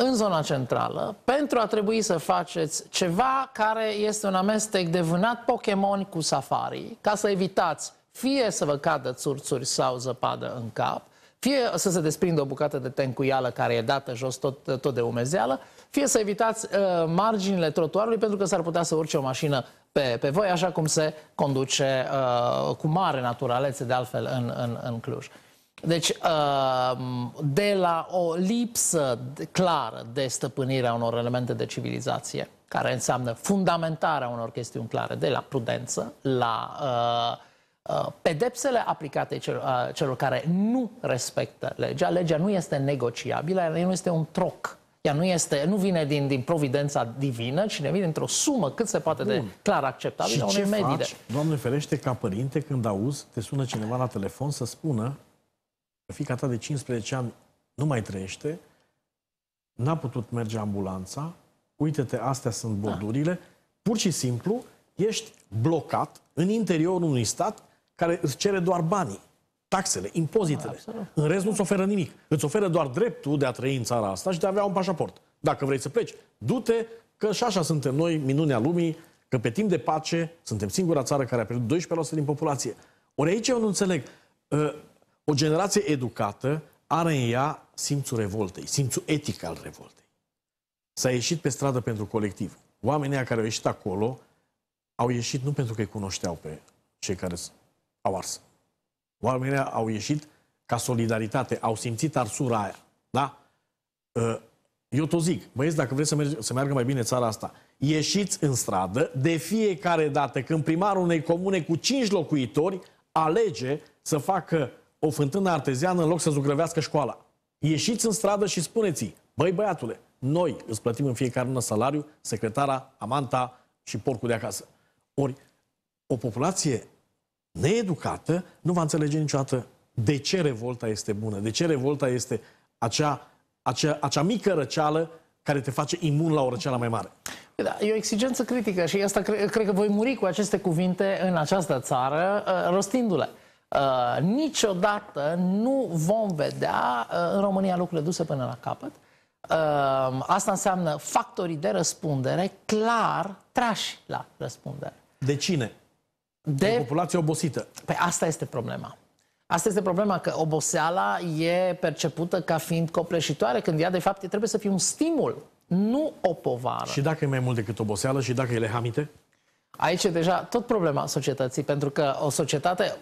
în zona centrală pentru a trebui să faceți ceva care este un amestec de vânat Pokémon cu safari, ca să evitați fie să vă cadă țurțuri sau zăpadă în cap, fie să se desprindă o bucată de tencuială care e dată jos tot, tot de umezeală, fie să evitați uh, marginile trotuarului pentru că s-ar putea să urce o mașină pe, pe voi, așa cum se conduce uh, cu mare naturalețe de altfel în, în, în Cluj. Deci, um, de la o lipsă clară de stăpânirea unor elemente de civilizație, care înseamnă fundamentarea unor chestiuni clare, de la prudență, la uh, uh, pedepsele aplicate uh, celor care nu respectă legea. Legea nu este negociabilă, ea nu este un troc. Ea nu, este, nu vine din, din providența divină, ci ne vine într-o sumă cât se poate Bun. de clar acceptabilă. Și ce faci, Doamne ferește, ca părinte, când auzi, te sună cineva la telefon să spună Fica ta de 15 ani nu mai trăiește, n-a putut merge ambulanța, uite-te, astea sunt da. bordurile, da. pur și simplu ești blocat în interiorul unui stat care îți cere doar banii, taxele, impozitele. Da, În rest nu-ți oferă nimic. Îți oferă doar dreptul de a trăi în țara asta și de a avea un pașaport. Dacă vrei să pleci, du-te, că și așa suntem noi, minunea lumii, că pe timp de pace suntem singura țară care a pierdut 12% din populație. Ori aici eu nu înțeleg. Ă, o generație educată are în ea simțul revoltei, simțul etic al revoltei. S-a ieșit pe stradă pentru colectiv. Oamenii care au ieșit acolo au ieșit nu pentru că îi cunoșteau pe cei care au ars. Oamenii au ieșit ca solidaritate, au simțit arsura aia. Da? Ă, eu tot zic, băieți, dacă vreți să, merge, să meargă mai bine țara asta, ieșiți în stradă de fiecare dată când primarul unei comune cu 5 locuitori alege să facă o fântână arteziană în loc să zugrăvească școala. Ieșiți în stradă și spuneți-i, băi băiatule, noi îți plătim în fiecare lună salariu, secretara, amanta și porcul de acasă. Ori o populație needucată nu va înțelege niciodată de ce revolta este bună, de ce revolta este acea, acea, acea mică răceală care te face imun la o răceală mai mare. Da, e o exigență critică și asta cre- cred că voi muri cu aceste cuvinte în această țară, uh, rostindu-le. Uh, niciodată nu vom vedea uh, în România lucrurile duse până la capăt. Uh, asta înseamnă factorii de răspundere clar trași la răspundere. De cine? De, de populație obosită. Păi asta este problema. Asta este problema, că oboseala e percepută ca fiind copleșitoare, când ea, de fapt, trebuie să fie un stimul, nu o povară. Și dacă e mai mult decât oboseală și dacă e lehamite? Aici e deja tot problema societății, pentru că o societate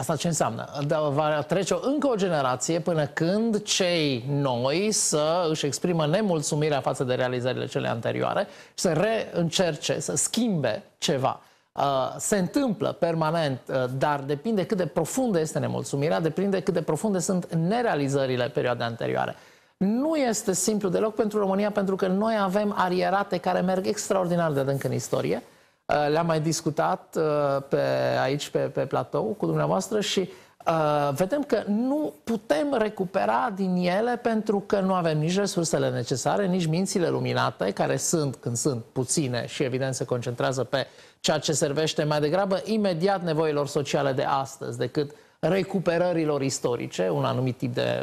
Asta ce înseamnă? Da, va trece încă o generație până când cei noi să își exprimă nemulțumirea față de realizările cele anterioare și să reîncerce, să schimbe ceva. Uh, se întâmplă permanent, uh, dar depinde cât de profundă este nemulțumirea, depinde cât de profunde sunt nerealizările perioade anterioare. Nu este simplu deloc pentru România, pentru că noi avem arierate care merg extraordinar de adânc în istorie. Uh, le-am mai discutat uh, pe, aici pe, pe platou cu dumneavoastră și uh, vedem că nu putem recupera din ele pentru că nu avem nici resursele necesare, nici mințile luminate, care sunt, când sunt, puține și evident se concentrează pe ceea ce servește mai degrabă imediat nevoilor sociale de astăzi decât recuperărilor istorice, un anumit tip de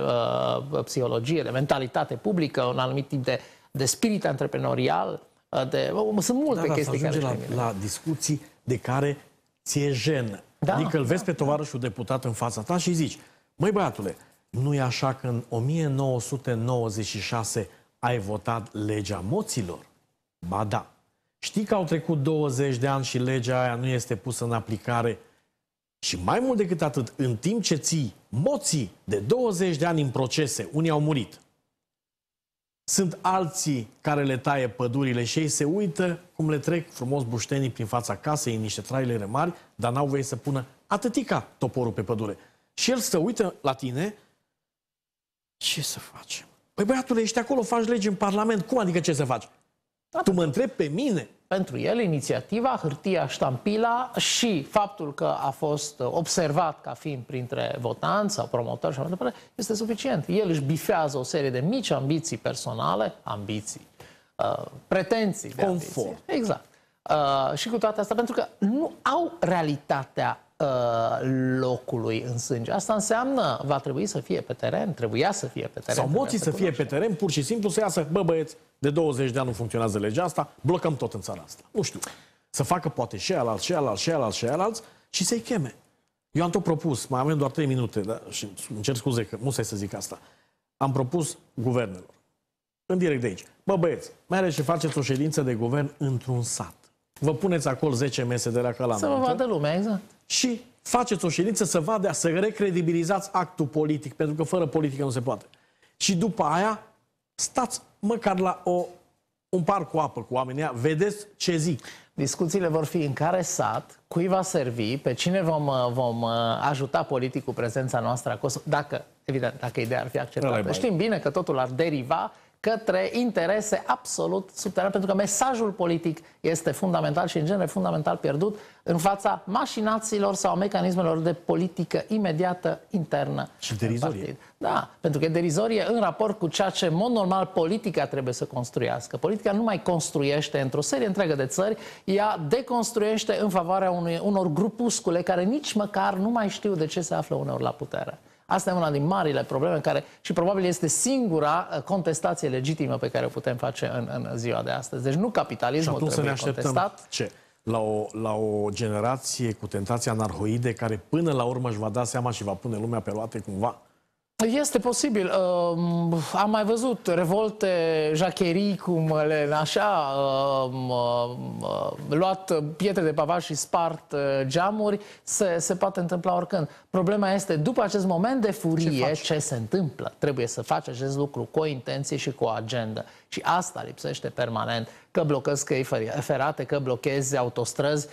uh, psihologie, de mentalitate publică, un anumit tip de, de spirit antreprenorial, de, sunt multe da, da chestii care la, la discuții de care ți-e jenă. Da, adică îl vezi da, pe tovarășul da. deputat în fața ta și zici, măi băiatule, nu e așa că în 1996 ai votat legea moților? Ba da. Știi că au trecut 20 de ani și legea aia nu este pusă în aplicare și mai mult decât atât, în timp ce ții moții de 20 de ani în procese, unii au murit, sunt alții care le taie pădurile și ei se uită cum le trec frumos buștenii prin fața casei în niște trailere mari, dar n-au voie să pună atâtica toporul pe pădure. Și el stă, uită la tine, ce să facem? Păi băiatule, ești acolo, faci legi în Parlament, cum adică ce să faci? Da, tu mă întrebi pe mine, pentru el inițiativa, hârtia, ștampila și faptul că a fost observat ca fiind printre votanți sau promotori și așa mai departe, este suficient. El își bifează o serie de mici ambiții personale, ambiții, uh, pretenții Confort. Exact. Uh, și cu toate astea, pentru că nu au realitatea Uh, locului în sânge. Asta înseamnă va trebui să fie pe teren, trebuia să fie pe teren. Sau moții să fie pe teren, pur și simplu să iasă, bă băieți, de 20 de ani nu funcționează legea asta, blocăm tot în țara asta. Nu știu. Să facă poate și alalt, și alalt, și alalt, și alalt, și să-i cheme. Eu am tot propus, mai avem doar 3 minute, da? și îmi cer scuze că nu să zic asta. Am propus guvernelor, în direct de aici, bă băieți, mai ales și faceți o ședință de guvern într-un sat. Vă puneți acolo 10 mese de la calamă. Să vă vadă lumea, exact și faceți o ședință să vadă, să recredibilizați actul politic, pentru că fără politică nu se poate. Și după aia, stați măcar la o, un par cu apă cu oamenii, vedeți ce zic. Discuțiile vor fi în care sat, cui va servi, pe cine vom, uh, vom uh, ajuta politic cu prezența noastră acolo, dacă, evident, dacă ideea ar fi acceptată. Știm bine că totul ar deriva către interese absolut subterane, pentru că mesajul politic este fundamental și, în genere, fundamental pierdut în fața mașinațiilor sau mecanismelor de politică imediată internă. Și derizorie. Partid. Da, pentru că e derizorie în raport cu ceea ce, în mod normal, politica trebuie să construiască. Politica nu mai construiește într-o serie întreagă de țări, ea deconstruiește în favoarea unui, unor grupuscule care nici măcar nu mai știu de ce se află uneori la putere. Asta e una din marile probleme care și probabil este singura uh, contestație legitimă pe care o putem face în, în ziua de astăzi. Deci nu capitalismul trebuie să ne așteptăm contestat. Ce? La o, la o generație cu tentația anarhoide care până la urmă își va da seama și va pune lumea pe roate cumva? Este posibil. Um, am mai văzut revolte, jacherii, cum le așa, um, um, luat pietre de pavaj și spart geamuri, se, se poate întâmpla oricând. Problema este, după acest moment de furie, ce, ce se întâmplă? Trebuie să faci acest lucru cu o intenție și cu o agendă. Și asta lipsește permanent. Că blochezi căi ferate, că blochezi autostrăzi,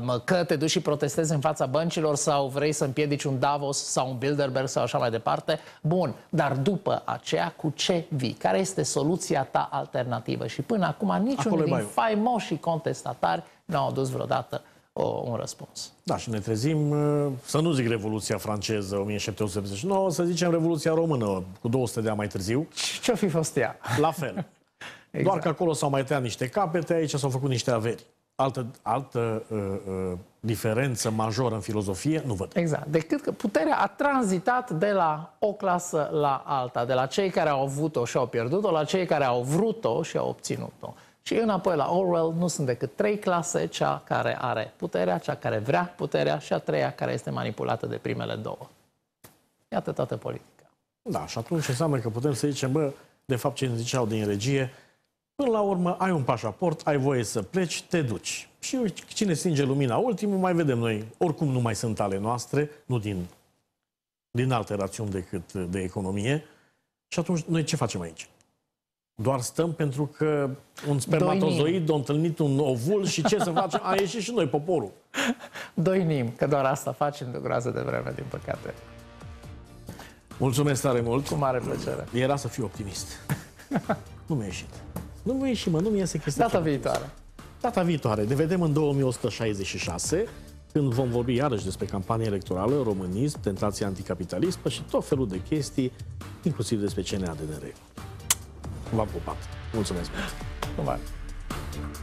uh, că te duci și protestezi în fața băncilor sau vrei să împiedici un Davos sau un Bilderberg sau așa mai departe. Bun, dar după aceea, cu ce vii? Care este soluția ta alternativă? Și până acum niciunul din faimoșii contestatari nu au dus vreodată o, un răspuns. Da, și ne trezim, uh, să nu zic Revoluția franceză 1789, să zicem Revoluția română cu 200 de ani mai târziu. Ce-o fi fost ea? La fel. exact. Doar că exact. acolo s-au mai tăiat niște capete, aici s-au făcut niște averi. Altă, altă uh, uh, diferență majoră în filozofie nu văd. Exact. Decât că puterea a tranzitat de la o clasă la alta, de la cei care au avut-o și au pierdut-o, la cei care au vrut-o și au obținut-o. Și înapoi la Orwell nu sunt decât trei clase, cea care are puterea, cea care vrea puterea și a treia care este manipulată de primele două. Iată toată politica. Da, și atunci înseamnă că putem să zicem, bă, de fapt ce ne ziceau din regie, până la urmă ai un pașaport, ai voie să pleci, te duci. Și cine stinge lumina ultimul, mai vedem noi. Oricum nu mai sunt ale noastre, nu din, din alte rațiuni decât de economie. Și atunci noi ce facem aici? Doar stăm pentru că un spermatozoid a întâlnit un ovul și ce să facem? A ieșit și noi, poporul. Doinim, că doar asta facem de groază de vreme, din păcate. Mulțumesc tare mult. Cu mare plăcere. Era să fiu optimist. nu mi-a ieșit. Nu mi-a ieșit, mă, nu mi a ieșit. Data viitoare. Data viitoare. Ne vedem în 2166 când vom vorbi iarăși despre campania electorală, românism, tentația anticapitalistă și tot felul de chestii, inclusiv despre CNA-DNR. V-am pupat. Mulțumesc Mulțumesc.